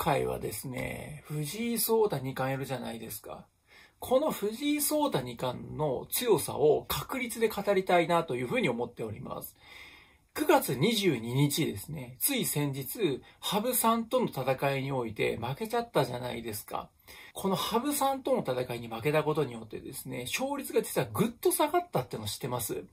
回はですね、藤井聡太二冠いるじゃないですか。この藤井聡太二冠の強さを確率で語りたいなというふうに思っております。9月22日ですね、つい先日、羽生さんとの戦いにおいて負けちゃったじゃないですか。この羽生さんとの戦いに負けたことによってですね、勝率が実はぐっと下がったっての知ってます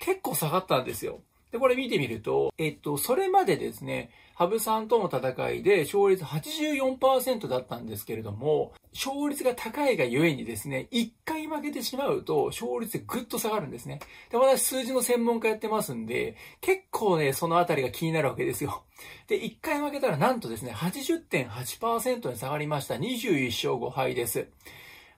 結構下がったんですよ。で、これ見てみると、えっと、それまでですね、ハブさんとの戦いで勝率84%だったんですけれども、勝率が高いがゆえにですね、1回負けてしまうと勝率ぐっと下がるんですね。で、私数字の専門家やってますんで、結構ね、そのあたりが気になるわけですよ。で、1回負けたらなんとですね、80.8%に下がりました。21勝5敗です。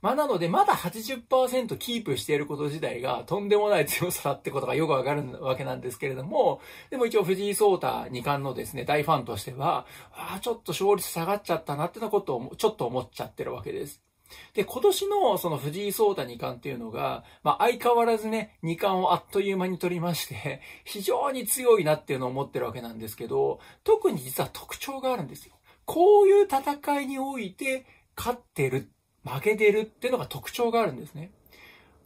まあ、なので、まだ80%キープしていること自体がとんでもない強さだってことがよくわかるわけなんですけれども、でも一応藤井聡太二冠のですね、大ファンとしては、ああ、ちょっと勝率下がっちゃったなってなことをちょっと思っちゃってるわけです。で、今年のその藤井聡太二冠っていうのが、まあ相変わらずね、二冠をあっという間に取りまして、非常に強いなっていうのを思ってるわけなんですけど、特に実は特徴があるんですよ。こういう戦いにおいて勝ってる負けてるっていうのが特徴があるんですね。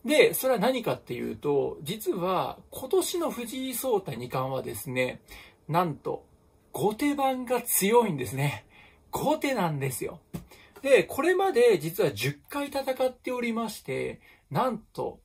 で、それは何かっていうと、実は今年の藤井聡太二冠はですね、なんと、後手番が強いんですね。後手なんですよ。で、これまで実は10回戦っておりまして、なんと、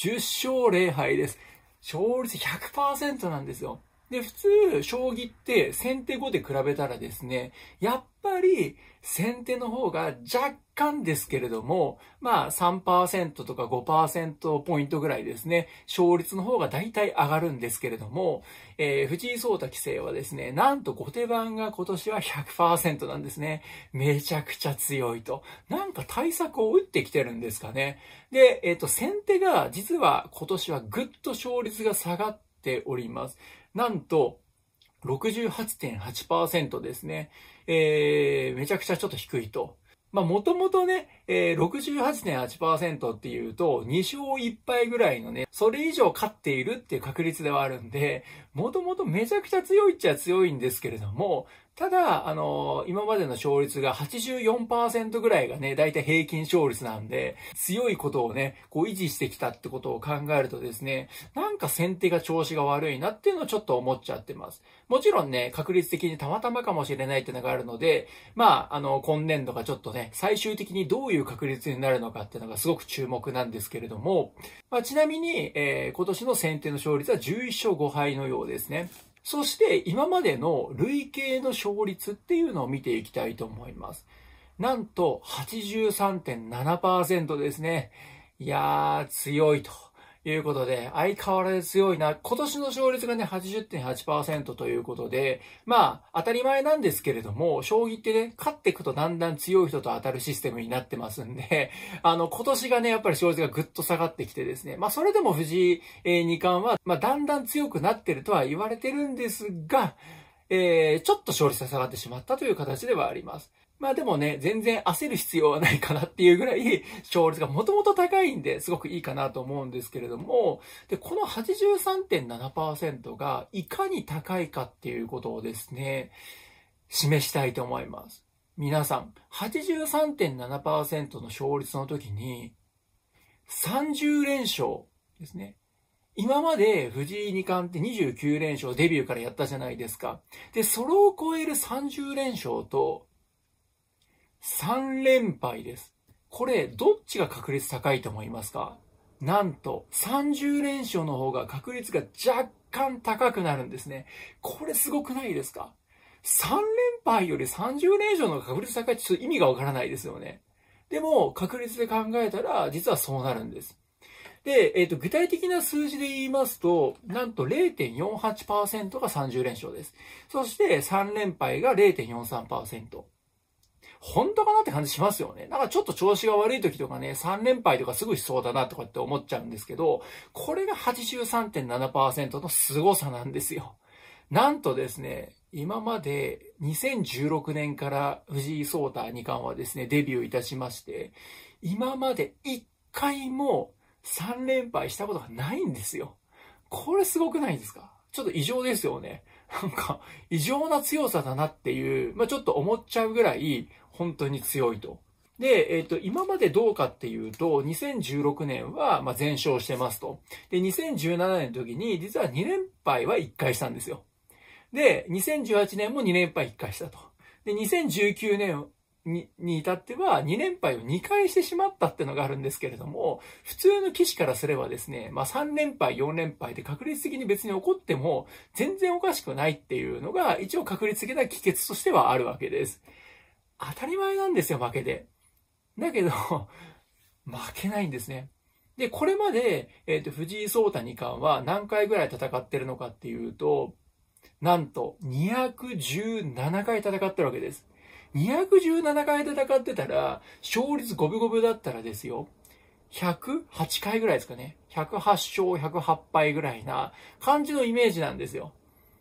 10勝0敗です。勝率100%なんですよ。で、普通、将棋って先手後で比べたらですね、やっぱり先手の方が若干ですけれども、まあ3%とか5%ポイントぐらいですね、勝率の方が大体上がるんですけれども、えー、藤井聡太棋聖はですね、なんと後手番が今年は100%なんですね。めちゃくちゃ強いと。なんか対策を打ってきてるんですかね。で、えっ、ー、と、先手が実は今年はぐっと勝率が下がっております。なんと68.8%ですね。えー、めちゃくちゃちょっと低いと。まあ、もともとね、えー、68.8%っていうと、2勝1敗ぐらいのね、それ以上勝っているっていう確率ではあるんで、もともとめちゃくちゃ強いっちゃ強いんですけれども、ただ、あの、今までの勝率が84%ぐらいがね、だいたい平均勝率なんで、強いことをね、こう維持してきたってことを考えるとですね、なんか先手が調子が悪いなっていうのをちょっと思っちゃってます。もちろんね、確率的にたまたまかもしれないっていうのがあるので、まあ、あの、今年度がちょっとね、最終的にどういう確率になるのかっていうのがすごく注目なんですけれども、まあ、ちなみに、えー、今年の先手の勝率は11勝5敗のよううですね。そして今までの累計の勝率っていうのを見ていきたいと思います。なんと83.7%ですね。いやー、強いと。いうことで、相変わらず強いな。今年の勝率がね、80.8%ということで、まあ、当たり前なんですけれども、将棋ってね、勝っていくとだんだん強い人と当たるシステムになってますんで、あの、今年がね、やっぱり勝率がぐっと下がってきてですね、まあ、それでも藤井二冠は、まあ、だんだん強くなってるとは言われてるんですが、えー、ちょっと勝率が下がってしまったという形ではあります。まあでもね、全然焦る必要はないかなっていうぐらい、勝率がもともと高いんで、すごくいいかなと思うんですけれども、で、この83.7%がいかに高いかっていうことをですね、示したいと思います。皆さん、83.7%の勝率の時に、30連勝ですね。今まで藤井二冠って29連勝デビューからやったじゃないですか。で、それを超える30連勝と、3連敗です。これ、どっちが確率高いと思いますかなんと、30連勝の方が確率が若干高くなるんですね。これすごくないですか ?3 連敗より30連勝の確率高いってちょっと意味がわからないですよね。でも、確率で考えたら、実はそうなるんです。で、えっ、ー、と、具体的な数字で言いますと、なんと0.48%が30連勝です。そして3連敗が0.43%。本当かなって感じしますよね。なんかちょっと調子が悪い時とかね、3連敗とかすぐしそうだなとかって思っちゃうんですけど、これが83.7%の凄さなんですよ。なんとですね、今まで2016年から藤井聡太二冠はですね、デビューいたしまして、今まで1回も3連敗したことがないんですよ。これすごくないですかちょっと異常ですよね。なんか、異常な強さだなっていう、まあ、ちょっと思っちゃうぐらい、本当に強いと。で、えっ、ー、と、今までどうかっていうと、2016年は、ま全勝してますと。で、2017年の時に、実は2連敗は1回したんですよ。で、2018年も2連敗1回したと。で、2019年に、に至っては2連敗を2回してしまったってのがあるんですけれども、普通の騎士からすればですね、まあ3連敗、4連敗で確率的に別に起こっても全然おかしくないっていうのが一応確率的な帰結としてはあるわけです。当たり前なんですよ、負けで。だけど負けないんですね。で、これまで、えっ、ー、と、藤井聡太二冠は何回ぐらい戦ってるのかっていうと、なんと217回戦ってるわけです。217回戦ってたら、勝率五分五分だったらですよ、108回ぐらいですかね。108勝108敗ぐらいな感じのイメージなんですよ。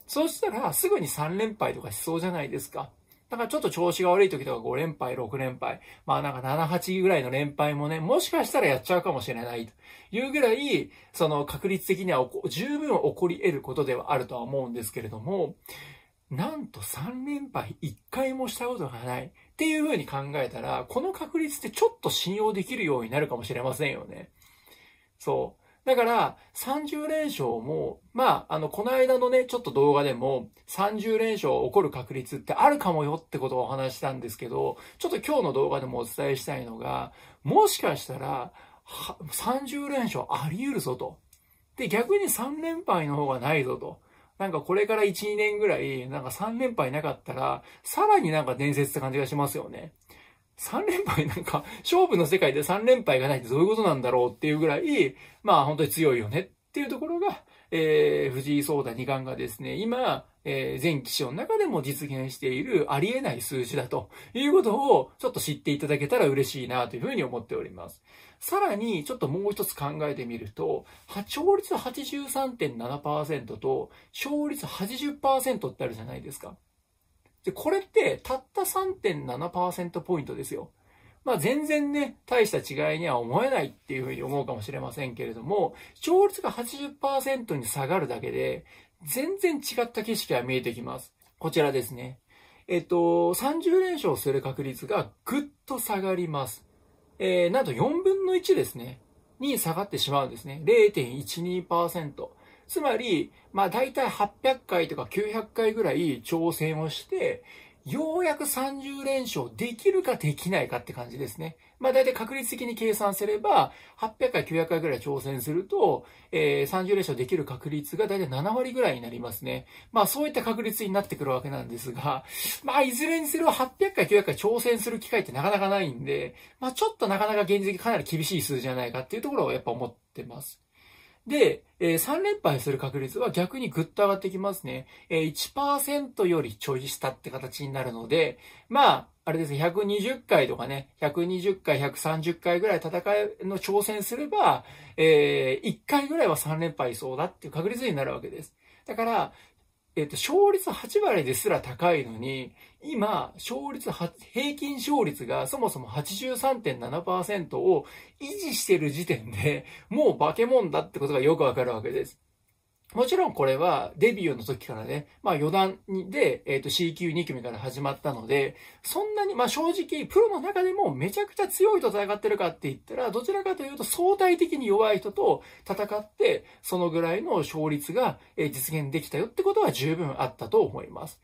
そうしたら、すぐに3連敗とかしそうじゃないですか。だからちょっと調子が悪い時とか5連敗、6連敗、まあなんか7、8ぐらいの連敗もね、もしかしたらやっちゃうかもしれないというぐらい、その確率的には十分起こり得ることではあるとは思うんですけれども、なんと3連敗1回もしたことがないっていう風に考えたら、この確率ってちょっと信用できるようになるかもしれませんよね。そう。だから、30連勝も、まあ、あの、この間のね、ちょっと動画でも、30連勝起こる確率ってあるかもよってことをお話したんですけど、ちょっと今日の動画でもお伝えしたいのが、もしかしたら、30連勝あり得るぞと。で、逆に3連敗の方がないぞと。なんかこれから1、2年ぐらい、なんか3連敗なかったら、さらになんか伝説って感じがしますよね。3連敗なんか、勝負の世界で3連敗がないってどういうことなんだろうっていうぐらい、まあ本当に強いよねっていうところが、えー、藤井聡太二冠がですね、今、えー、全棋士の中でも実現しているありえない数字だということをちょっと知っていただけたら嬉しいなというふうに思っております。さらにちょっともう一つ考えてみると、勝率83.7%と勝率80%ってあるじゃないですか。で、これってたった3.7%ポイントですよ。まあ、全然ね、大した違いには思えないっていうふうに思うかもしれませんけれども、勝率が80%に下がるだけで、全然違った景色が見えてきます。こちらですね。えっと、30連勝する確率がぐっと下がります。えー、なんと4分の1ですね。に下がってしまうんですね。0.12%。つまり、まあ大体800回とか900回ぐらい挑戦をして、ようやく30連勝できるかできないかって感じですね。まあ大体確率的に計算すれば、800回、900回ぐらい挑戦すると、えー、30連勝できる確率が大体7割ぐらいになりますね。まあそういった確率になってくるわけなんですが、まあいずれにせよ800回、900回挑戦する機会ってなかなかないんで、まあちょっとなかなか現実かなり厳しい数字じゃないかっていうところをやっぱ思ってます。で、え3連敗する確率は逆にぐっと上がってきますね。え1%よりちょい下って形になるので、まあ、あれですね、120回とかね、120回、130回ぐらい戦いの挑戦すれば、え1回ぐらいは3連敗そうだっていう確率になるわけです。だから、えっと、勝率8割ですら高いのに、今、勝率、平均勝率がそもそも83.7%を維持してる時点で、もう化け物だってことがよくわかるわけです。もちろんこれはデビューの時からね、まあ余談で、えー、と C 級2組から始まったので、そんなに、まあ正直、プロの中でもめちゃくちゃ強いと戦ってるかって言ったら、どちらかというと相対的に弱い人と戦って、そのぐらいの勝率が実現できたよってことは十分あったと思います。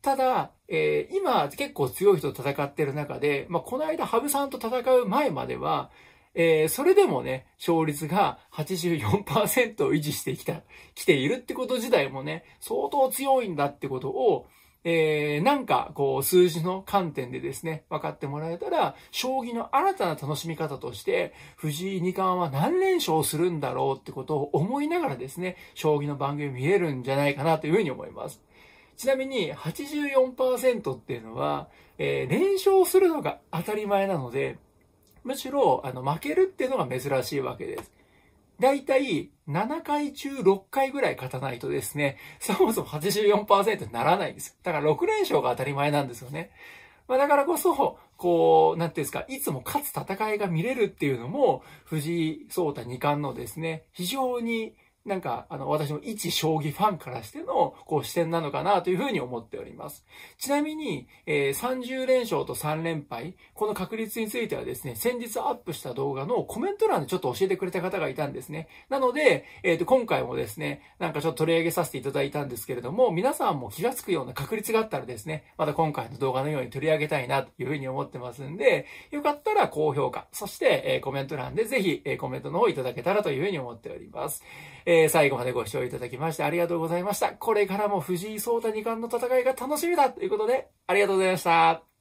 ただ、えー、今結構強い人と戦ってる中で、まあこの間ハブさんと戦う前までは、えー、それでもね、勝率が84%を維持してきた、来ているってこと自体もね、相当強いんだってことを、えー、なんか、こう、数字の観点でですね、分かってもらえたら、将棋の新たな楽しみ方として、藤井二冠は何連勝するんだろうってことを思いながらですね、将棋の番組見れるんじゃないかなというふうに思います。ちなみに84、84%っていうのは、えー、連勝するのが当たり前なので、むしろ、あの、負けるっていうのが珍しいわけです。だいたい7回中6回ぐらい勝たないとですね、そもそも84%にならないんですだから6連勝が当たり前なんですよね。まあ、だからこそ、こう、なんていうんですか、いつも勝つ戦いが見れるっていうのも、藤井聡太二冠のですね、非常になんか、あの、私の一将棋ファンからしての、こう、視点なのかなというふうに思っております。ちなみに、えー、30連勝と3連敗、この確率についてはですね、先日アップした動画のコメント欄でちょっと教えてくれた方がいたんですね。なので、えっ、ー、と、今回もですね、なんかちょっと取り上げさせていただいたんですけれども、皆さんも気がつくような確率があったらですね、また今回の動画のように取り上げたいなというふうに思ってますんで、よかったら高評価、そして、えー、コメント欄でぜひ、えー、コメントの方いただけたらというふうに思っております。ええー、最後までご視聴いただきましてありがとうございました。これからも藤井聡太二冠の戦いが楽しみだということで、ありがとうございました。